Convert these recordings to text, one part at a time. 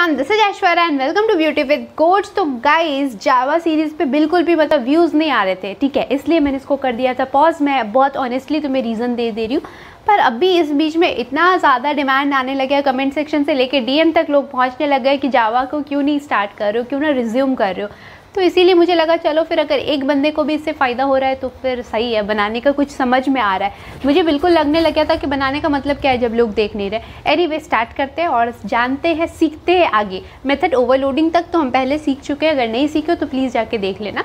Everyone this is Aishwarya and welcome to beauty with coach तो guys Java series पे बिल्कुल भी मतलब व्यूज़ नहीं आ रहे थे ठीक है इसलिए मैंने इसको कर दिया था पॉज मैं बहुत ऑनेस्टली तुम्हें रीज़न दे दे रही हूँ पर अभी इस बीच में इतना ज़्यादा डिमांड आने लगे कमेंट सेक्शन से लेकर डीएम तक लोग पहुँचने लग गए कि जावा को क्यों नहीं स्टार्ट कर रहे हो क्यों ना रिज्यूम कर रहे हो तो इसीलिए मुझे लगा चलो फिर अगर एक बंदे को भी इससे फ़ायदा हो रहा है तो फिर सही है बनाने का कुछ समझ में आ रहा है मुझे बिल्कुल लगने लग गया था कि बनाने का मतलब क्या है जब लोग देख नहीं रहे एनी वे स्टार्ट करते हैं और जानते हैं सीखते हैं आगे मेथड ओवरलोडिंग तक तो हम पहले सीख चुके हैं अगर नहीं सीखे तो प्लीज़ जाके देख लेना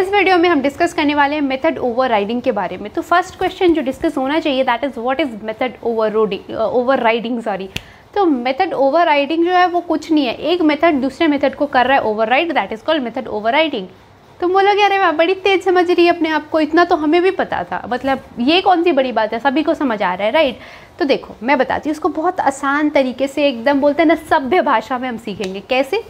इस वीडियो में हम डिस्कस करने वाले हैं मेथड ओवरराइडिंग के बारे में तो फर्स्ट क्वेश्चन जो डिस्कस होना चाहिए that is what is method over overriding sorry तो मेथड ओवर जो है वो कुछ नहीं है एक मेथड दूसरे मेथड को कर रहा है override that is called method over तुम कि अरे मैं बड़ी तेज समझ रही है अपने आप को इतना तो हमें भी पता था मतलब ये कौन सी बड़ी बात है सभी को समझ आ रहा है राइट तो देखो मैं बताती हूँ इसको बहुत आसान तरीके से एकदम बोलते हैं ना सभ्य भाषा में हम सीखेंगे कैसे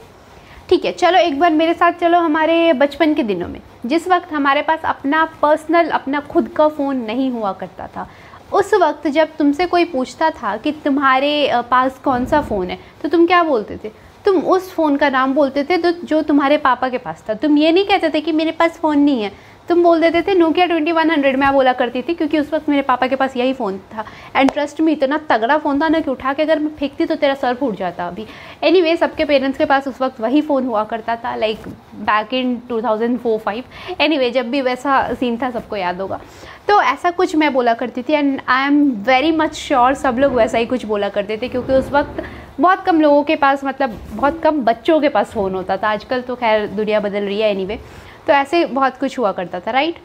ठीक है चलो एक बार मेरे साथ चलो हमारे बचपन के दिनों में जिस वक्त हमारे पास अपना पर्सनल अपना खुद का फ़ोन नहीं हुआ करता था उस वक्त जब तुमसे कोई पूछता था कि तुम्हारे पास कौन सा फ़ोन है तो तुम क्या बोलते थे तुम उस फ़ोन का नाम बोलते थे तो जो तुम्हारे पापा के पास था तुम ये नहीं कहते थे कि मेरे पास फ़ोन नहीं है तुम बोल देते थे नोकिया ट्वेंटी वन हंड्रेड में बोला करती थी क्योंकि उस वक्त मेरे पापा के पास यही फ़ोन था एंड ट्रस्ट में इतना तगड़ा फ़ोन था ना कि उठा के अगर मैं फेंकती तो तेरा सर फूट जाता अभी एनी anyway, सबके पेरेंट्स के पास उस वक्त वही फ़ोन हुआ करता था like back in two thousand four five any जब भी वैसा सीन था सबको याद होगा तो ऐसा कुछ मैं बोला करती थी and I am very much sure सब लोग वैसा ही कुछ बोला करते थे क्योंकि उस वक्त बहुत कम लोगों के पास मतलब बहुत कम बच्चों के पास फ़ोन होता था आजकल तो खैर दुनिया बदल रही है एनी anyway, तो ऐसे बहुत कुछ हुआ करता था राइट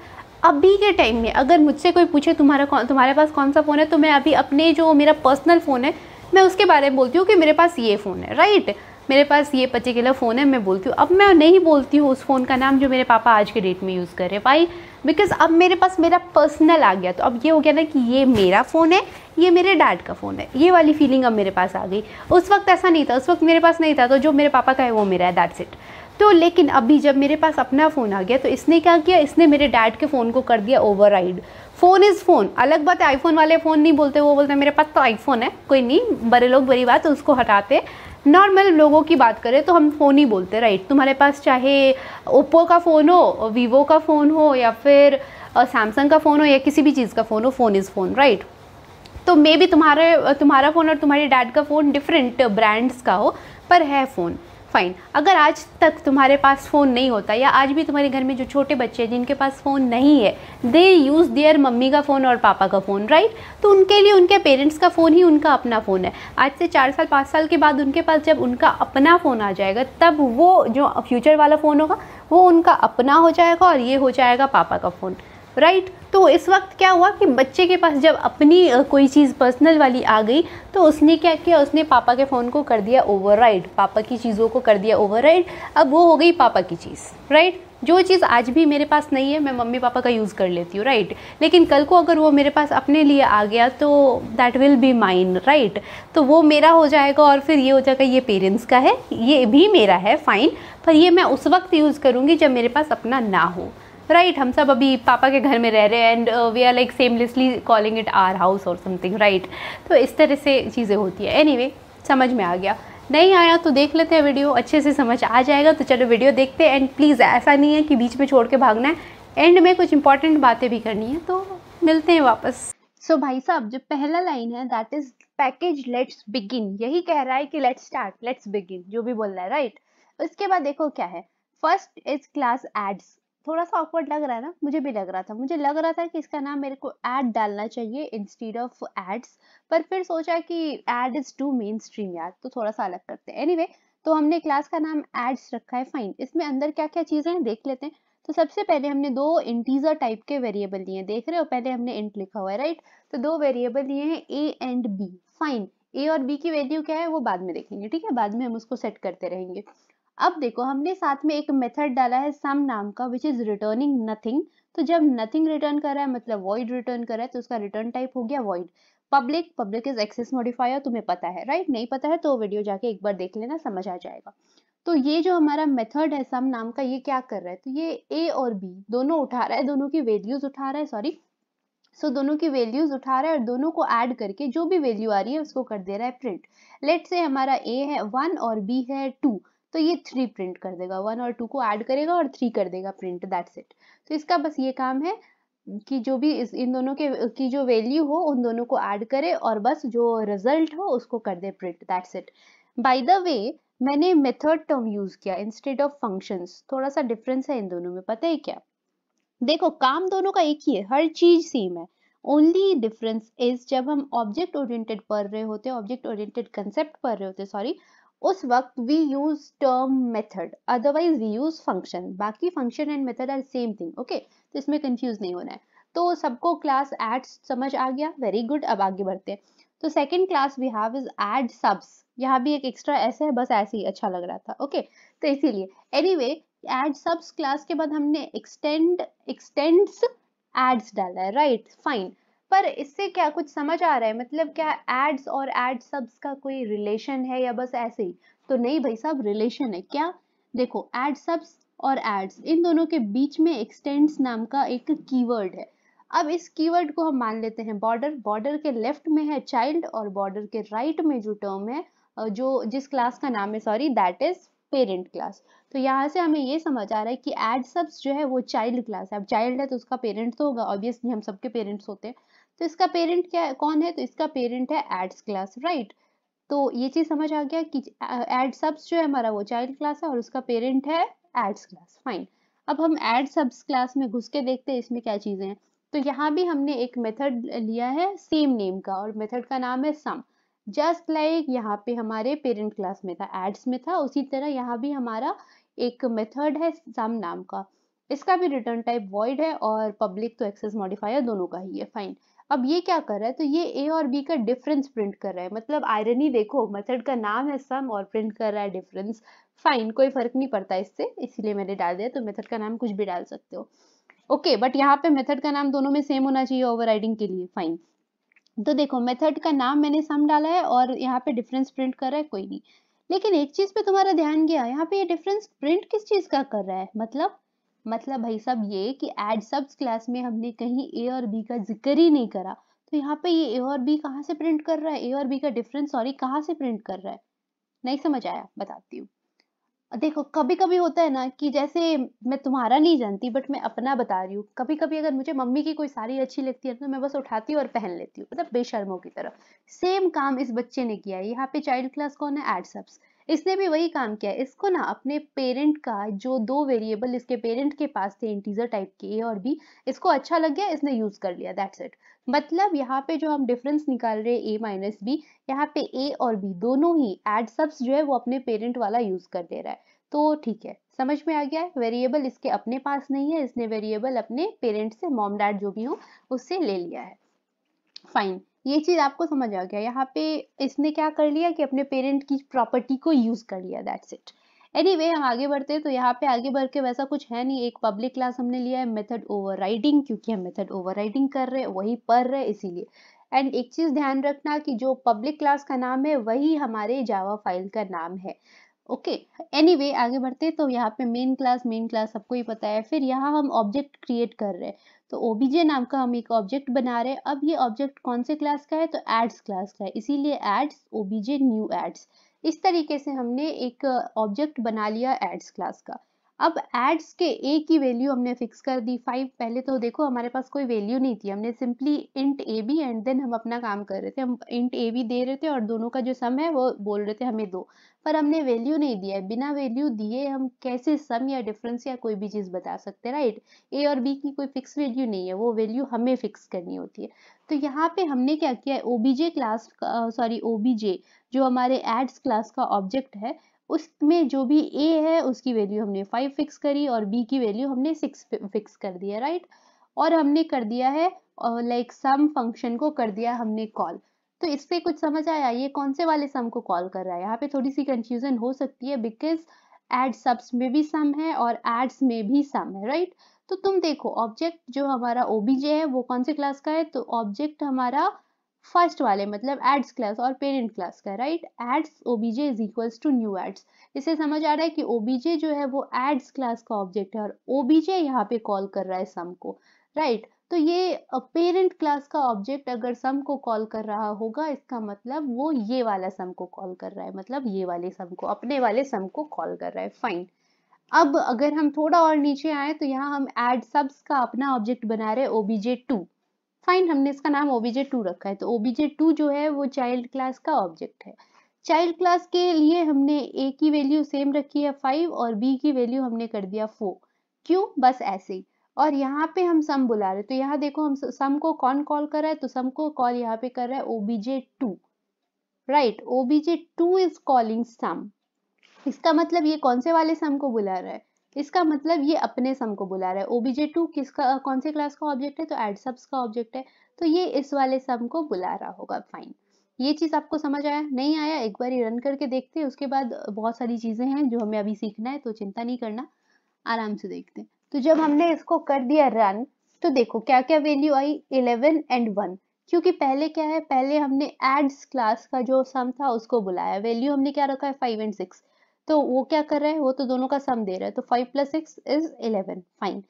अभी के टाइम में अगर मुझसे कोई पूछे तुम्हारा कौन तुम्हारे पास कौन सा फ़ोन है तो मैं अभी अपने जो मेरा पर्सनल फ़ोन है मैं उसके बारे में बोलती हूँ कि मेरे पास ये फ़ोन है राइट मेरे पास ये पर्टिकुलर फ़ोन है मैं बोलती हूँ अब मैं नहीं बोलती हूँ उस फ़ोन का नाम जो मेरे पापा आज के डेट में यूज़ कर रहे हैं बिकॉज़ अब मेरे पास मेरा पर्सनल आ गया तो अब ये हो गया ना कि ये मेरा फ़ोन है ये मेरे डैड का फ़ोन है ये वाली फीलिंग अब मेरे पास आ गई उस वक्त ऐसा नहीं था उस वक्त मेरे पास नहीं था तो जो मेरे पापा का है वो मेरा है दैट्स इट तो लेकिन अभी जब मेरे पास अपना फ़ोन आ गया तो इसने क्या किया इसने मेरे डैड के फ़ोन को कर दिया ओवर फ़ोन इज़ फ़ोन अलग बात है आईफोन वाले फ़ोन नहीं बोलते वो बोलते हैं मेरे पास तो आईफोन है कोई नहीं बड़े लोग बड़ी बात उसको हटाते नॉर्मल लोगों की बात करें तो हम फ़ोन ही बोलते राइट तुम्हारे पास चाहे ओप्पो का फ़ोन हो वीवो का फ़ोन हो या फिर सैमसंग का फ़ोन हो या किसी भी चीज़ का फ़ोन हो फ़ोन इज़ फ़ोन राइट तो मे भी तुम्हारे तुम्हारा फ़ोन और तुम्हारे डैड का फ़ोन डिफरेंट ब्रांड्स का हो पर है फ़ोन फ़ाइन अगर आज तक तुम्हारे पास फ़ोन नहीं होता या आज भी तुम्हारे घर में जो छोटे बच्चे हैं जिनके पास फ़ोन नहीं है दे यूज़ देयर मम्मी का फ़ोन और पापा का फ़ोन राइट तो उनके लिए उनके पेरेंट्स का फ़ोन ही उनका अपना फ़ोन है आज से चार साल पाँच साल के बाद उनके पास जब उनका अपना फ़ोन आ जाएगा तब वो जो फ्यूचर वाला फ़ोन होगा वो उनका अपना हो जाएगा और ये हो जाएगा पापा का फ़ोन राइट right? तो इस वक्त क्या हुआ कि बच्चे के पास जब अपनी कोई चीज़ पर्सनल वाली आ गई तो उसने क्या किया उसने पापा के फ़ोन को कर दिया ओवरराइड पापा की चीज़ों को कर दिया ओवरराइड अब वो हो गई पापा की चीज़ राइट right? जो चीज़ आज भी मेरे पास नहीं है मैं मम्मी पापा का यूज़ कर लेती हूँ राइट लेकिन कल को अगर वो मेरे पास अपने लिए आ गया तो that will be mine right तो वो मेरा हो जाएगा और फिर ये हो जाएगा ये पेरेंट्स का है ये भी मेरा है फ़ाइन पर ये मैं उस वक्त यूज़ करूँगी जब मेरे पास अपना ना हो राइट right, हम सब अभी पापा के घर में रह रहे हैं and we are like seamlessly calling it our house और समथिंग राइट तो इस तरह से चीज़ें होती है एनी anyway, समझ में आ गया नहीं आया तो देख लेते हैं वीडियो अच्छे से समझ आ जाएगा तो चलो वीडियो देखते हैं एंड प्लीज़ ऐसा नहीं है कि बीच में छोड़ के भागना है एंड में कुछ इंपॉर्टेंट बातें भी करनी है तो मिलते हैं वापस सो so, भाई साहब जो पहला लाइन है that is package let's begin यही कह रहा है कि लेट्स स्टार्ट लेट्स बिगिन जो भी बोल रहा है राइट right? उसके बाद देखो क्या है फर्स्ट इज क्लास एड्स थोड़ा सा ऑफवर्ड लग रहा है ना मुझे भी लग रहा था मुझे लग रहा था कि इसका नाम मेरे को एड डालना चाहिए इंस्टीड ऑफ एड्स पर फिर सोचा कि add is too mainstream यार तो थोड़ा सा अलग करते हैं एनीवे anyway, तो हमने क्लास का नाम एड्स रखा है फाइन इसमें अंदर क्या क्या चीज़ें हैं देख लेते हैं तो सबसे पहले हमने दो इंटीजर टाइप के वेरिएबल लिए देख रहे हो पहले हमने इंट लिखा हुआ है राइट तो दो वेरिएबल लिए हैं A and B fine A और बी की वैल्यू क्या है वो बाद में देखेंगे ठीक है बाद में हम उसको सेट करते रहेंगे अब देखो हमने साथ में एक मेथड डाला है सम नाम का विच इज रिटर्निंग नथिंग तो जब नथिंग रिटर्न कर रहा है मतलब वॉइड रिटर्न कर रहा है तो उसका रिटर्न टाइप हो गया void public public is access modifier तुम्हें पता है राइट नहीं पता है तो वीडियो जाके एक बार देख लेना समझ आ जाएगा तो ये जो हमारा मेथड है सम नाम का ये क्या कर रहा है तो ये ए और बी दोनों उठा रहा है दोनों की वैल्यूज उठा रहा है सॉरी सो so, दोनों की वैल्यूज उठा रहा है और दोनों को ऐड करके जो भी वैल्यू आ रही है उसको कर दे रहा है प्रिंट लेट से हमारा ए है वन और बी है टू तो ये थ्री प्रिंट कर देगा वन और टू को ऐड करेगा और थ्री कर देगा प्रिंट दैट्स इट तो इसका बस ये काम है कि जो भी इस इन दोनों के की जो वैल्यू हो उन दोनों को ऐड करे और बस जो रिजल्ट हो उसको कर दे print that's it by the way मैंने मेथड टर्म यूज किया इंस्टेड ऑफ फंक्शंस थोड़ा सा डिफरेंस है इन दोनों में पता है क्या देखो काम दोनों का एक ही है हर चीज सेम है ओनली डिफरेंस इज जब हम ऑब्जेक्ट ओरिएंटेड पढ़ रहे होते हैं ऑब्जेक्ट ओरिएंटेड कंसेप्ट पढ़ रहे होते हैं सॉरी उस वक्त we use term method otherwise we use function बाकी function and method are same thing okay तो इसमें कंफ्यूज नहीं होना है तो सबको क्लास एड समझ आ गया वेरी गुड अब आगे बढ़ते हैं तो second class we have is add subs यहाँ भी एक एक्स्ट्रा ऐसे है बस ऐसे ही अच्छा लग रहा था ओके तो इसीलिए anyway add subs class के बाद हमने एक्सटेंड एक्सटेंड्स एड्स डाला है राइट right? फाइन पर इससे क्या कुछ समझ आ रहा है मतलब क्या एड्स और एड सब्स का कोई रिलेशन है या बस ऐसे ही तो नहीं भाई साहब रिलेशन है क्या देखो एड सब्स और एड्स इन दोनों के बीच में एक्सटेंड्स नाम का एक कीवर्ड है अब इस कीवर्ड को हम मान लेते हैं बॉर्डर बॉर्डर के लेफ्ट में है चाइल्ड और बॉर्डर के राइट right में जो टर्म है जो जिस क्लास का नाम है sorry that is parent class तो यहाँ से हमें ये समझ आ रहा है कि एड सब्स जो है वो चाइल्ड क्लास है अब चाइल्ड है तो उसका पेरेंट तो होगा ऑब्वियसली हम सबके पेरेंट्स होते हैं तो इसका पेरेंट क्या कौन है तो इसका पेरेंट है एड्स क्लास राइट तो ये चीज़ समझ आ गया कि एड सब्स जो है हमारा वो चाइल्ड क्लास है और उसका पेरेंट है एड्स क्लास फाइन अब हम एड सब्स क्लास में घुस के देखते हैं इसमें क्या चीज़ें हैं तो यहाँ भी हमने एक मेथड लिया है सेम नेम का और मेथड का नाम है सम जस्ट लाइक यहाँ पे हमारे पेरेंट क्लास में था एड्स में था उसी तरह यहाँ भी हमारा एक मेथड है सम नाम का इसका भी रिटर्न टाइप वॉइड है और पब्लिक तो एक्सेस मॉडिफायर दोनों का ही है फाइन अब ये क्या कर रहा है तो ये ए और बी का डिफरेंस प्रिंट कर रहा है मतलब आयरनी देखो मेथड का नाम है सम और प्रिंट कर रहा है डिफरेंस फाइन कोई फर्क नहीं पड़ता इससे इसीलिए मैंने डाल दिया तो मेथड का नाम कुछ भी डाल सकते हो ओके बट यहाँ पे मेथड का नाम दोनों में सेम होना चाहिए ओवर के लिए फाइन तो देखो मेथड का नाम मैंने सम डाला है और यहाँ पे डिफरेंस प्रिंट कर रहा है कोई नहीं लेकिन एक चीज पे तुम्हारा ध्यान गया यहाँ पे ये डिफरेंस प्रिंट किस चीज का कर रहा है मतलब मतलब भाई सब ये कि एड सब्स क्लास में हमने कहीं ए और बी का जिक्र ही नहीं करा तो यहाँ पे ये ए और बी कहाँ से प्रिंट कर रहा है ए और बी का डिफरेंस सॉरी कहाँ से प्रिंट कर रहा है नहीं समझ आया बताती हूँ देखो कभी-कभी होता है ना कि जैसे मैं तुम्हारा नहीं जानती बट मैं अपना बता रही हूँ। कभी-कभी अगर मुझे मम्मी की कोई साड़ी अच्छी लगती है तो मैं बस उठाती हूँ और पहन लेती हूँ मतलब बेशर्मों की तरह। सेम काम इस बच्चे ने किया है। यहाँ पे चाइल्ड क्लास कौन है एडसप्स इसने भी वही काम किया इसको ना अपने पेरेंट का जो दो वेरिएबल इसके पेरेंट के पास थे इंटीजर टाइप के ए और बी इसको अच्छा लग गया इसने यूज कर लिया दैट्स इट मतलब यहाँ पे जो हम डिफरेंस निकाल रहे हैं ए माइनस बी यहाँ पे ए और बी दोनों ही एड सब्स जो है वो अपने पेरेंट वाला यूज कर दे रहा है तो ठीक है समझ में आ गया है वेरिएबल इसके अपने पास नहीं है इसने वेरिएबल अपने पेरेंट से मॉम डैड जो भी हो उससे ले लिया है फाइन ये चीज़ आपको समझ आ गया यहाँ पे इसने क्या कर लिया कि अपने पेरेंट की प्रॉपर्टी को यूज़ कर लिया दैट्स इट एनी anyway, हम आगे बढ़ते हैं तो यहाँ पे आगे बढ़ के वैसा कुछ है नहीं एक पब्लिक क्लास हमने लिया है मेथड ओवर क्योंकि हम मेथड ओवर कर रहे हैं वही पढ़ रहे हैं इसीलिए एंड एक चीज़ ध्यान रखना कि जो पब्लिक क्लास का नाम है वही हमारे जावा फाइल का नाम है ओके okay. एनी anyway, आगे बढ़ते तो यहाँ पे मेन क्लास मेन क्लास सबको ही पता है फिर यहाँ हम ऑब्जेक्ट क्रिएट कर रहे हैं तो ओबीजे नाम का हम एक ऑब्जेक्ट बना रहे हैं अब ये ऑब्जेक्ट कौन से क्लास का है तो एड्स क्लास का है इसीलिए एड्स ओबीजे न्यू एड्स इस तरीके से हमने एक ऑब्जेक्ट बना लिया एड्स क्लास का अब एड्स के ए की वैल्यू हमने फिक्स कर दी फाइव पहले तो देखो हमारे पास कोई वैल्यू नहीं थी हमने simply int A B and then हम अपना काम कर रहे थे हम इंट ए बी दे रहे थे और दोनों का जो सम है वो बोल रहे थे हमें दो पर हमने वैल्यू नहीं दिया है बिना वैल्यू दिए हम कैसे सम या डिफरेंस या कोई भी चीज़ बता सकते हैं राइट ए और बी की कोई फिक्स वैल्यू नहीं है वो वैल्यू हमें फिक्स करनी होती है तो यहाँ पे हमने क्या किया है ओबीजे क्लास सॉरी ओबीजे जो हमारे एड्स क्लास का ऑब्जेक्ट है उसमें जो भी ए है उसकी वैल्यू हमने फाइव फिक्स करी और बी की वैल्यू हमने सिक्स फिक्स कर दिया राइट और हमने कर दिया है लाइक सम फंक्शन को कर दिया हमने कॉल तो इससे कुछ समझ आया ये कौन से वाले सम को कॉल कर रहा है यहाँ पे थोड़ी सी कंफ्यूजन हो सकती है बिकॉज एड सब्स में भी सम है और एड्स में भी सम है राइट तो तुम देखो ऑब्जेक्ट जो हमारा ओबीजे है वो कौन से क्लास का है तो ऑब्जेक्ट हमारा फर्स्ट वाले मतलब एड्स क्लास और पेरेंट क्लास का right adds OBJ is equals to new adds इसे समझ आ रहा है कि ओबीजे जो है वो एड्स क्लास का ऑब्जेक्ट है और ओबीजे यहाँ पे कॉल कर रहा है सम को राइट right? तो ये पेरेंट क्लास का ऑब्जेक्ट अगर सम को कॉल कर रहा होगा इसका मतलब वो ये वाला सम को कॉल कर रहा है मतलब ये वाले सम को अपने वाले सम को कॉल कर रहा है फाइन अब अगर हम थोड़ा और नीचे आए तो यहाँ हम एड सब्स का अपना ऑब्जेक्ट बना रहे ओबीजे टू फाइन हमने इसका नाम ओबीजे टू रखा है तो ओबीजे टू जो है वो चाइल्ड क्लास का ऑब्जेक्ट है चाइल्ड क्लास के लिए हमने ए की वैल्यू सेम रखी है फाइव और बी की वैल्यू हमने कर दिया फोर क्यों बस ऐसे ही और यहाँ पे हम सम बुला रहे तो यहाँ देखो हम सम को कौन कॉल कर रहा है तो सम को कॉल यहाँ पे कर रहा है OBJ two right OBJ two is calling sum इसका मतलब ये कौन से वाले सम को बुला रहा है इसका मतलब ये अपने सम को बुला रहा है ओबीजे टू किसका कौन से क्लास का ऑब्जेक्ट है तो एड सब्स का ऑब्जेक्ट है तो ये इस वाले सम को बुला रहा होगा फाइन ये चीज़ आपको समझ आया नहीं आया एक बार ही रन करके देखते हैं उसके बाद बहुत सारी चीज़ें हैं जो हमें अभी सीखना है तो चिंता नहीं करना आराम से देखते हैं तो जब हमने इसको कर दिया रन तो देखो क्या क्या वैल्यू आई इलेवन एंड वन क्योंकि पहले क्या है पहले हमने एड्स क्लास का जो सम था उसको बुलाया वैल्यू हमने क्या रखा है फाइव एंड सिक्स तो वो क्या कर रहा है वो तो दोनों का सम दे रहा है तो five plus six is eleven fine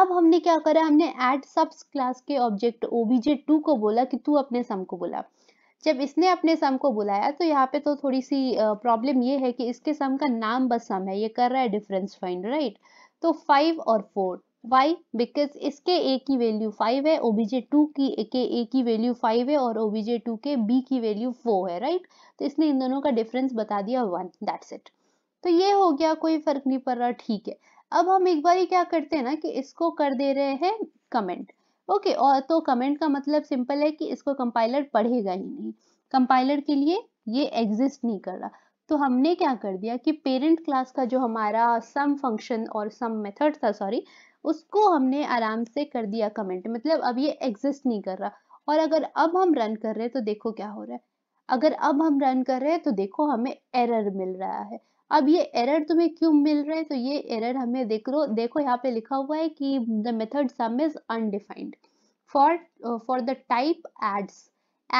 अब हमने क्या करा हमने एड सब्स क्लास के ऑब्जेक्ट ओबीजे टू को बोला कि तू अपने सम को बोला जब इसने अपने सम को बुलाया तो यहाँ पे तो थोड़ी सी प्रॉब्लम ये है कि इसके सम का नाम बस सम है ये कर रहा है डिफरेंस फाइंड राइट तो फाइव और फोर वाई बिकॉज इसके ए की वैल्यू फाइव है ओबीजे टू की के ए की वैल्यू फाइव है और ओबीजे टू के बी की वैल्यू फोर है राइट तो इसने इन दोनों का डिफरेंस बता दिया वन दैट्स इट तो ये हो गया कोई फर्क नहीं पड़ रहा ठीक है अब हम एक बार क्या करते हैं ना कि इसको कर दे रहे हैं कमेंट ओके और तो कमेंट का मतलब सिंपल है कि इसको कंपाइलर पढ़ेगा ही नहीं कंपाइलर के लिए ये एग्जिस्ट नहीं कर रहा तो हमने क्या कर दिया कि पेरेंट क्लास का जो हमारा सम फंक्शन और सम मेथड था सॉरी उसको हमने आराम से कर दिया कमेंट मतलब अब ये एग्जिस्ट नहीं कर रहा और अगर अब हम रन कर रहे हैं तो देखो क्या हो रहा है अगर अब हम रन कर रहे हैं तो देखो हमें एरर मिल रहा है अब ये एरर तुम्हें क्यों मिल रहा है तो ये एरर हमें देख लो देखो यहाँ पे लिखा हुआ है कि the method sum is undefined for for the type adds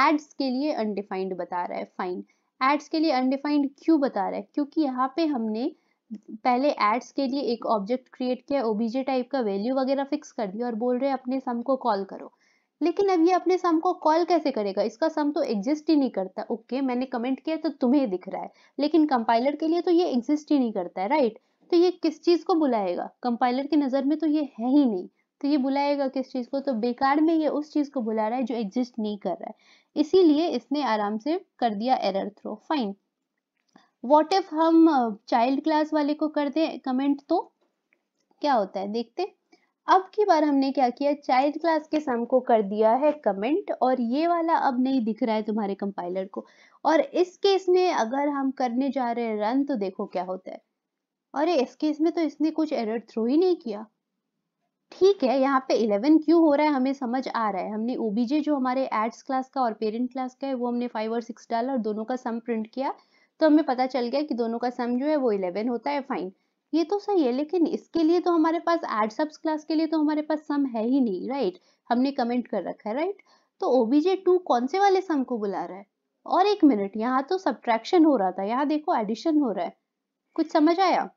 adds के लिए अनडिफाइंड बता रहा है फाइन एड्स के लिए अनडिफाइंड क्यों बता रहा है क्योंकि यहाँ पे हमने पहले एड्स के लिए एक ऑब्जेक्ट क्रिएट किया ओबीजे टाइप का वैल्यू वगैरह फिक्स कर दिया और बोल रहे अपने सम को कॉल करो लेकिन अब ये अपने सम को कॉल कैसे करेगा इसका सम तो एग्जिस्ट ही नहीं करता ओके okay, मैंने कमेंट किया तो तुम्हें दिख रहा है लेकिन कंपाइलर के लिए तो ये एग्जिस्ट ही नहीं करता है राइट तो ये किस चीज़ को बुलाएगा कंपाइलर की नज़र में तो ये है ही नहीं तो ये बुलाएगा किस चीज़ को तो बेकार में ये उस चीज़ को बुला रहा है जो एग्जिस्ट नहीं कर रहा है इसीलिए इसने आराम से कर दिया error throw fine what if हम चाइल्ड क्लास वाले को कर दे कमेंट तो क्या होता है देखते अब की बार हमने क्या किया चाइल्ड क्लास के सम को कर दिया है कमेंट और ये वाला अब नहीं दिख रहा है तुम्हारे कंपाइलर को और इस केस में अगर हम करने जा रहे हैं रन तो देखो क्या होता है अरे इस केस में तो इसने कुछ एरर थ्रो ही नहीं किया ठीक है यहाँ पे 11 क्यों हो रहा है हमें समझ आ रहा है हमने ओबीजे जो हमारे एड्स क्लास का और पेरेंट क्लास का है वो हमने फाइव और सिक्स डाला और दोनों का सम प्रिंट किया तो हमें पता चल गया कि दोनों का सम जो है वो इलेवन होता है फाइन ये तो सही है लेकिन इसके लिए तो हमारे पास एड सब्स क्लास के लिए तो हमारे पास सम है ही नहीं राइट हमने कमेंट कर रखा है राइट तो ओबीजे टू कौन से वाले सम को बुला रहा है और एक मिनट यहाँ तो सब्ट्रैक्शन हो रहा था यहाँ देखो एडिशन हो रहा है कुछ समझ आया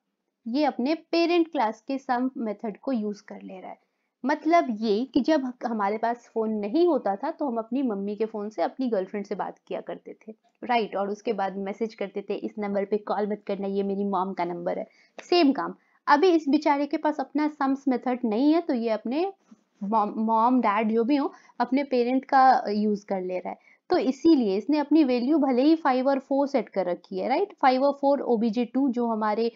ये अपने पेरेंट क्लास के सम मेथड को यूज कर ले रहा है मतलब ये कि जब हमारे पास फ़ोन नहीं होता था तो हम अपनी मम्मी के फ़ोन से अपनी गर्लफ्रेंड से बात किया करते थे राइट और उसके बाद मैसेज करते थे इस नंबर पे कॉल मत करना ये मेरी मॉम का नंबर है सेम काम अभी इस बेचारे के पास अपना सम्स मेथड नहीं है तो ये अपने मॉम डैड जो भी हो अपने पेरेंट का यूज़ कर ले रहा है तो इसीलिए इसने अपनी वैल्यू भले ही फाइव और फोर सेट कर रखी है राइट फाइव और फोर ओबीजे टू जो हमारे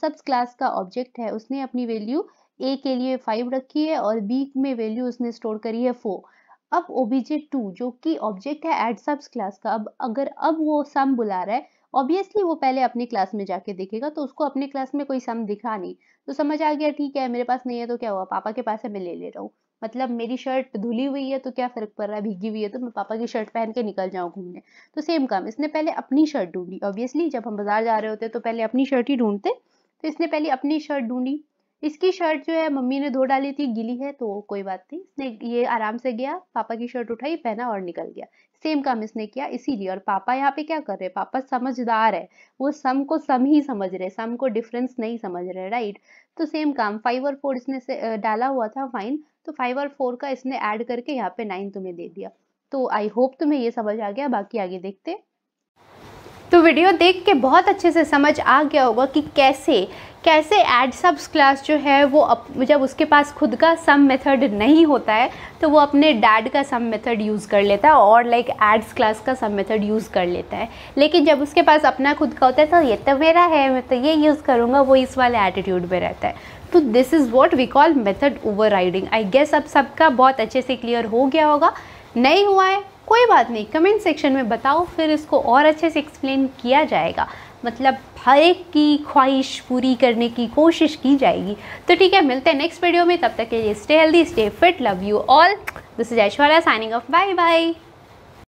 सब्स क्लास का ऑब्जेक्ट है उसने अपनी वैल्यू ए के लिए फाइव रखी है और बी में वैल्यू उसने स्टोर करी है फोर अब ओबीजे टू जो कि ऑब्जेक्ट है एड सब्स क्लास का अब अगर अब वो सम बुला रहा है ऑब्वियसली वो पहले अपने क्लास में जाके देखेगा तो उसको अपने क्लास में कोई सम दिखा नहीं तो समझ आ गया ठीक है मेरे पास नहीं है तो क्या हुआ पापा के पास है मैं ले ले रहा हूँ मतलब मेरी शर्ट धुली हुई है तो क्या फर्क पड़ रहा है भीगी हुई है तो मैं पापा की शर्ट पहन के निकल जाऊँ घूमने तो सेम काम इसने पहले अपनी शर्ट ढूंढी ऑब्वियसली जब हम बाजार जा रहे होते तो पहले अपनी शर्ट ही ढूंढते तो इसने पहले अपनी शर्ट ढूंढी इसकी शर्ट जो है मम्मी ने धो डाली थी गिली है तो कोई बात नहीं इसने ये आराम से गया पापा की शर्ट उठाई पहना और निकल गया सेम काम इसने किया इसीलिए और पापा यहाँ पे क्या कर रहे हैं पापा समझदार है वो सम को सम ही समझ रहे सम को डिफरेंस नहीं समझ रहे राइट तो सेम काम फाइव और फोर इसने से डाला हुआ था फाइन तो फाइव और फोर का इसने ऐड करके यहाँ पे नाइन तुम्हें दे दिया तो आई होप तुम्हें ये समझ आ गया बाकी आगे देखते तो वीडियो देख के बहुत अच्छे से समझ आ गया होगा कि कैसे कैसे एड सब्स क्लास जो है वो अप, जब उसके पास खुद का सम मेथड नहीं होता है तो वो अपने डैड का सम मेथड यूज़ कर लेता है और लाइक एड्स क्लास का सम मेथड यूज़ कर लेता है लेकिन जब उसके पास अपना खुद का होता है तो ये तो मेरा है मैं तो ये यूज़ करूँगा वो इस वाले एटीट्यूड में रहता है तो this is what we call method over I guess अब सबका बहुत अच्छे से क्लियर हो गया होगा नहीं हुआ है कोई बात नहीं कमेंट सेक्शन में बताओ फिर इसको और अच्छे से एक्सप्लेन किया जाएगा मतलब हर एक की ख्वाहिश पूरी करने की कोशिश की जाएगी तो ठीक है मिलते हैं नेक्स्ट वीडियो में तब तक के लिए stay healthy stay fit love you all this is Aishwarya signing off bye bye